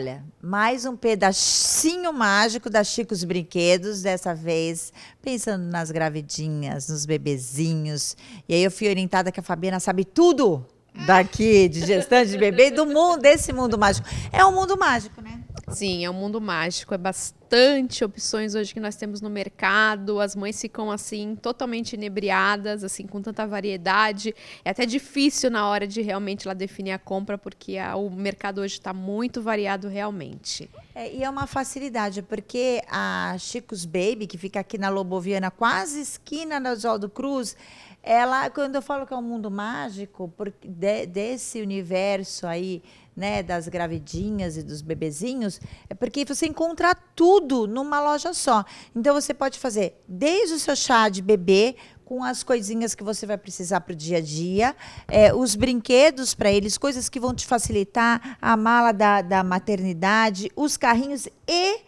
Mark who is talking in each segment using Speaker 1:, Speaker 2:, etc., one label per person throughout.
Speaker 1: Olha, mais um pedacinho mágico da Chico's Brinquedos, dessa vez pensando nas gravidinhas, nos bebezinhos. E aí eu fui orientada que a Fabiana
Speaker 2: sabe tudo
Speaker 1: daqui, de
Speaker 2: gestante de bebê, do mundo, desse mundo mágico. É um mundo mágico, né? Sim, é um mundo mágico, é bastante opções hoje que nós temos no mercado. As mães ficam assim totalmente inebriadas, assim com tanta variedade. É até difícil na hora de realmente lá definir a compra, porque a, o mercado hoje está muito variado realmente. É,
Speaker 1: e é uma facilidade, porque a Chicos Baby, que fica aqui na Loboviana, quase esquina da Oswaldo Cruz, ela, quando eu falo que é um mundo mágico, porque de, desse universo aí né, das gravidinhas e dos bebezinhos, é porque você encontra tudo numa loja só. Então você pode fazer desde o seu chá de bebê com as coisinhas que você vai precisar para o dia a dia, é, os brinquedos para eles, coisas que vão te facilitar, a mala da, da maternidade, os carrinhos e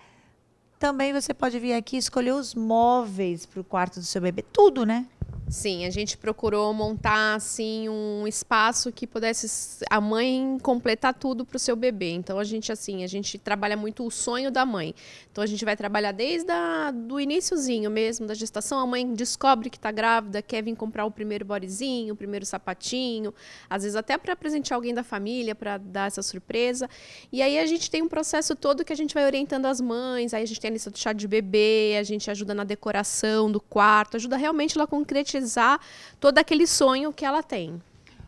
Speaker 1: também você pode vir aqui escolher os
Speaker 2: móveis para o quarto
Speaker 1: do seu bebê, tudo, né?
Speaker 2: Sim, a gente procurou montar assim um espaço que pudesse a mãe completar tudo para o seu bebê. Então a gente assim, a gente trabalha muito o sonho da mãe. Então a gente vai trabalhar desde o do iníciozinho mesmo da gestação. A mãe descobre que está grávida, quer vir comprar o primeiro bodezinho, o primeiro sapatinho, às vezes até para presentear alguém da família para dar essa surpresa. E aí a gente tem um processo todo que a gente vai orientando as mães. Aí a gente tem a lista do chá de bebê, a gente ajuda na decoração do quarto, ajuda realmente ela a concretizar realizar todo aquele sonho que ela tem.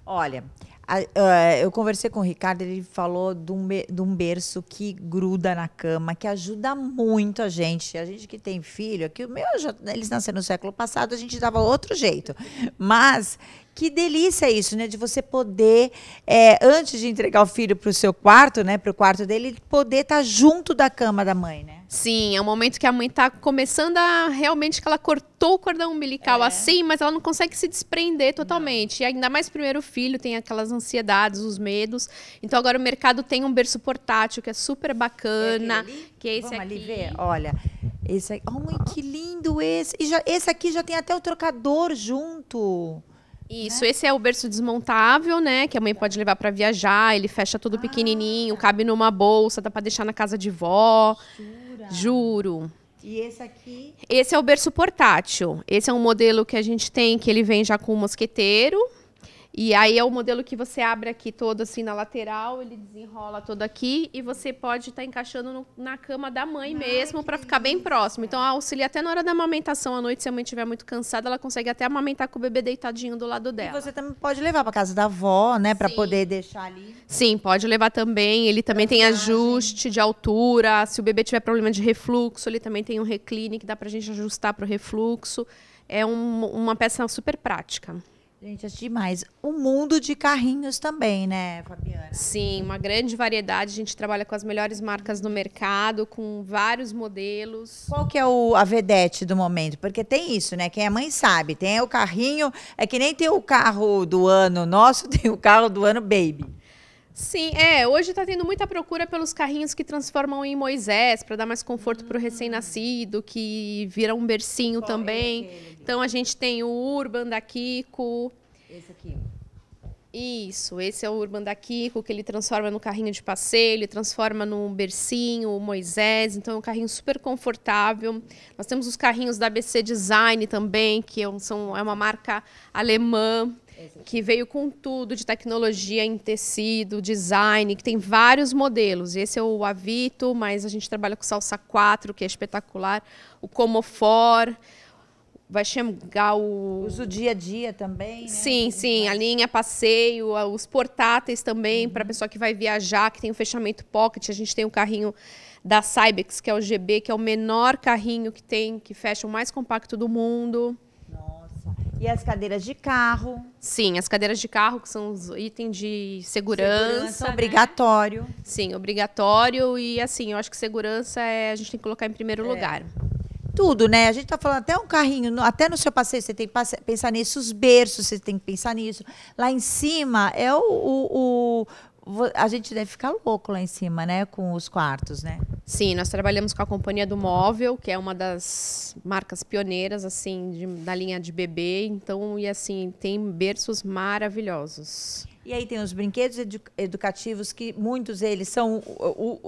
Speaker 1: Olha, a, a, eh, eu conversei com o Ricardo, ele falou de um, de um berço que gruda na cama, que ajuda muito a gente. A gente que tem filho, é que o meu, já, eles nasceram no século passado, a gente dava outro jeito. Mas que delícia isso, né? De você poder, é, antes de entregar o filho para o seu quarto, né? Para o quarto dele,
Speaker 2: poder estar tá junto da cama da mãe, né? Sim, é um momento que a mãe está começando a realmente que ela cortou o cordão umbilical é. assim, mas ela não consegue se desprender totalmente. Não. E ainda mais primeiro filho, tem aquelas ansiedades, os medos. Então agora o mercado tem um berço portátil que é super bacana, é que é esse Vamos aqui. Ali ver? Olha, esse aqui. Oh, que lindo esse. E já, esse aqui já tem até o trocador junto. Isso, é. esse é o berço desmontável, né? Que a mãe pode levar para viajar, ele fecha tudo ah, pequenininho, cabe numa bolsa, dá para deixar na casa de vó. Sim. Jura? Juro.
Speaker 1: E esse aqui?
Speaker 2: Esse é o berço portátil. Esse é um modelo que a gente tem, que ele vem já com o mosqueteiro e aí é o modelo que você abre aqui todo assim na lateral, ele desenrola todo aqui e você pode estar tá encaixando no, na cama da mãe Ai, mesmo para ficar bem próximo. Então auxilia até na hora da amamentação à noite, se a mãe estiver muito cansada, ela consegue até amamentar com o bebê deitadinho do lado dela. E você também pode levar para casa da avó, né, para poder deixar ali. Sim, pode levar também. Ele também tem ajuste de altura. Se o bebê tiver problema de refluxo, ele também tem um recline que dá para a gente ajustar para o refluxo. É um, uma peça super prática.
Speaker 1: Gente, é demais. O mundo de carrinhos também, né, Fabiana?
Speaker 2: Sim, uma grande variedade. A gente trabalha com as melhores marcas no mercado, com vários modelos. Qual
Speaker 1: que é o, a vedete do momento? Porque tem isso, né? Quem é mãe sabe. Tem o carrinho, é que nem tem o carro do ano nosso, tem o carro do ano baby.
Speaker 2: Sim, é. Hoje está tendo muita procura pelos carrinhos que transformam em Moisés, para dar mais conforto hum. para o recém-nascido, que vira um bercinho Qual também. É então a gente tem o Urban da Kiko, esse aqui, Isso, esse é o Urban da Kiko, que ele transforma no carrinho de passeio, ele transforma num bercinho, o Moisés, então é um carrinho super confortável. Nós temos os carrinhos da ABC Design também, que é são, é uma marca alemã, que veio com tudo de tecnologia em tecido, design, que tem vários modelos. Esse é o Avito, mas a gente trabalha com o Salsa 4, que é espetacular, o Comofor, vai chegar o. Uso dia a dia também. Né? Sim, sim, a linha passeio, os portáteis também, uhum. para a pessoa que vai viajar, que tem o fechamento pocket. A gente tem o carrinho da Cybex, que é o GB, que é o menor carrinho que tem, que fecha o mais compacto do mundo. Nossa. E as cadeiras de carro? Sim, as cadeiras de carro, que são os itens de segurança. segurança né? obrigatório. Sim, obrigatório. E assim, eu acho que segurança é, a gente tem que colocar em primeiro é. lugar
Speaker 1: tudo, né? A gente está falando até um carrinho, até no seu passeio você tem que pensar nisso, os berços você tem que pensar nisso. Lá em cima é o, o, o a gente deve ficar louco lá em cima, né? Com
Speaker 2: os quartos, né? Sim, nós trabalhamos com a companhia do móvel, que é uma das marcas pioneiras assim de, da linha de bebê. Então, e assim tem berços maravilhosos.
Speaker 1: E aí tem os brinquedos edu educativos, que muitos eles são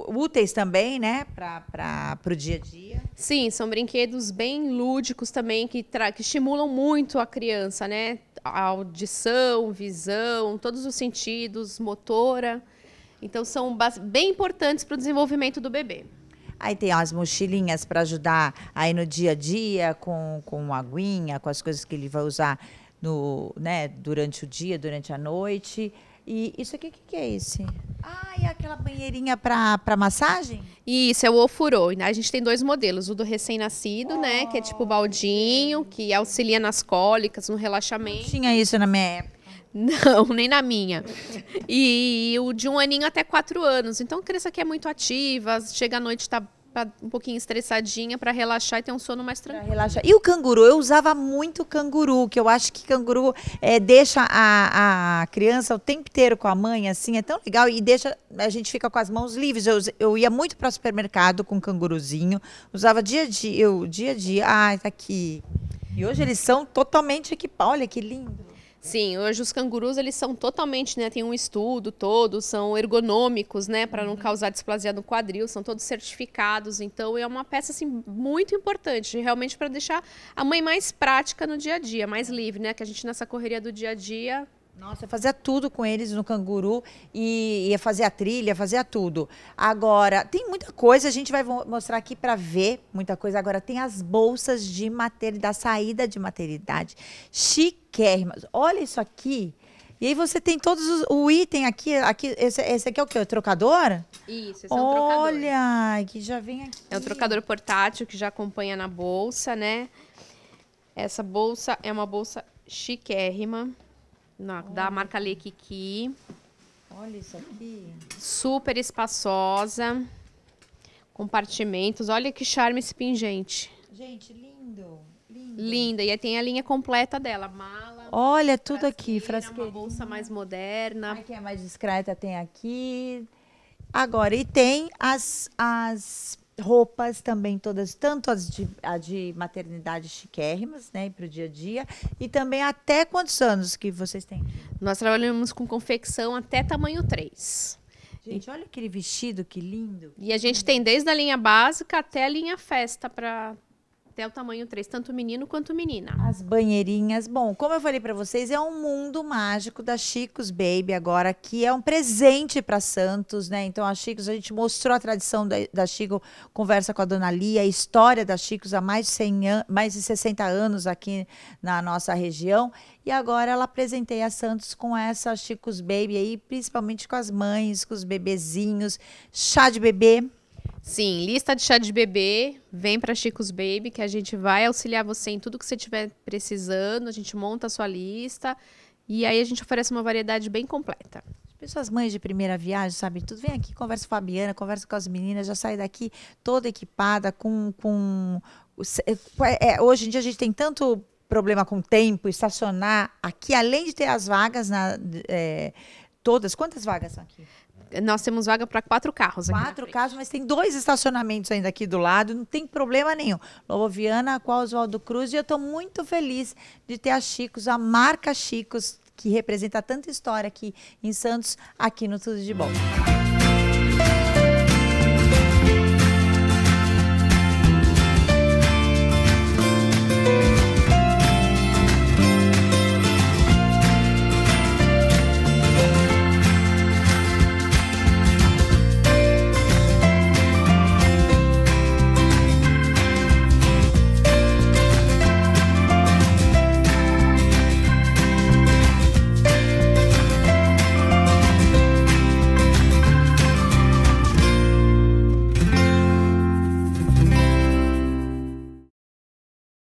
Speaker 1: úteis também, né, para o dia a dia.
Speaker 2: Sim, são brinquedos bem lúdicos também, que, que estimulam muito a criança, né? A audição, visão, todos os sentidos, motora. Então, são bem importantes para o desenvolvimento do bebê.
Speaker 1: Aí tem as mochilinhas para ajudar aí no dia a dia, com, com aguinha, com as coisas que ele vai usar no, né, durante o dia, durante
Speaker 2: a noite. E isso aqui, o que, que, é esse? Ah, e é aquela banheirinha para massagem? Isso, é o ofurô. A gente tem dois modelos. O do recém-nascido, oh. né? Que é tipo oh. baldinho, que auxilia nas cólicas, no relaxamento. Não tinha isso na minha época. Não, nem na minha. E o de um aninho até quatro anos. Então, criança que é muito ativa, chega à noite, está um pouquinho estressadinha para relaxar e ter um sono mais tranquilo. relaxar. E
Speaker 1: o canguru? Eu usava muito canguru, que eu acho que canguru é, deixa a, a criança o tempo inteiro com a mãe, assim, é tão legal e deixa a gente fica com as mãos livres. Eu, eu ia muito para o supermercado com canguruzinho, usava dia a dia, eu dia a dia. Ai, tá
Speaker 2: aqui. E hoje eles são totalmente equipados. Olha que lindo. Sim, hoje os cangurus eles são totalmente, né, tem um estudo todo, são ergonômicos, né, para não uhum. causar displasia no quadril, são todos certificados, então é uma peça assim muito importante, realmente para deixar a mãe mais prática no dia a dia, mais livre, né, que a gente nessa correria do dia a dia nossa,
Speaker 1: eu fazia tudo com eles no canguru e ia fazer a trilha, fazia tudo. Agora, tem muita coisa, a gente vai mostrar aqui para ver muita coisa. Agora, tem as bolsas de maternidade, saída de maternidade. Chiquérrimas. Olha isso aqui. E aí você tem todos os, o item aqui, aqui esse, esse aqui é o que? O trocador? Isso, esse Olha, é um trocador. Olha, que
Speaker 2: já vem aqui. É um trocador portátil que já acompanha na bolsa, né? Essa bolsa é uma bolsa chiquérrima. Na, da marca Le Kiki. Olha isso aqui. Super espaçosa. Compartimentos. Olha que charme esse pingente. Gente, lindo. Linda. E aí tem a linha completa dela. Mala. Olha tudo aqui. Frasqueira. Uma bolsa mais moderna. Aqui é mais discreta, tem aqui. Agora, e tem
Speaker 1: as, as roupas também todas, tanto as de, a de maternidade chiquérrimas, né, para o dia a dia, e também até quantos anos que vocês têm? Nós
Speaker 2: trabalhamos com confecção até tamanho 3. Gente, olha
Speaker 1: aquele vestido,
Speaker 2: que lindo. E a gente tem desde a linha básica até a linha festa para até o tamanho 3, tanto menino quanto menina. As
Speaker 1: banheirinhas. Bom, como eu falei para vocês, é um mundo mágico da Chicos Baby agora, que é um presente para Santos, né? Então a Chicos, a gente mostrou a tradição da, da Chico, conversa com a dona Lia, a história da Chicos há mais de 100 an, mais de 60 anos aqui na nossa região. E agora ela apresentei a Santos com essa Chicos Baby aí, principalmente com as mães, com os bebezinhos, chá de bebê,
Speaker 2: Sim, lista de chá de bebê, vem para Chico's Baby que a gente vai auxiliar você em tudo que você estiver precisando, a gente monta a sua lista e aí a gente oferece uma variedade bem completa.
Speaker 1: As Pessoas mães de primeira viagem, sabe tudo, vem aqui, conversa com a Fabiana, conversa com as meninas, já sai daqui toda equipada com... com... É, é, hoje em dia a gente tem tanto problema com tempo, estacionar aqui, além de ter as vagas na... É, todas, quantas vagas são aqui? Nós temos vaga para quatro carros aqui. Quatro carros, mas tem dois estacionamentos ainda aqui do lado, não tem problema nenhum. Loboviana, qual Oswaldo Cruz, e eu estou muito feliz de ter a Chicos, a marca Chicos, que representa tanta história aqui em Santos, aqui no Tudo de Bom.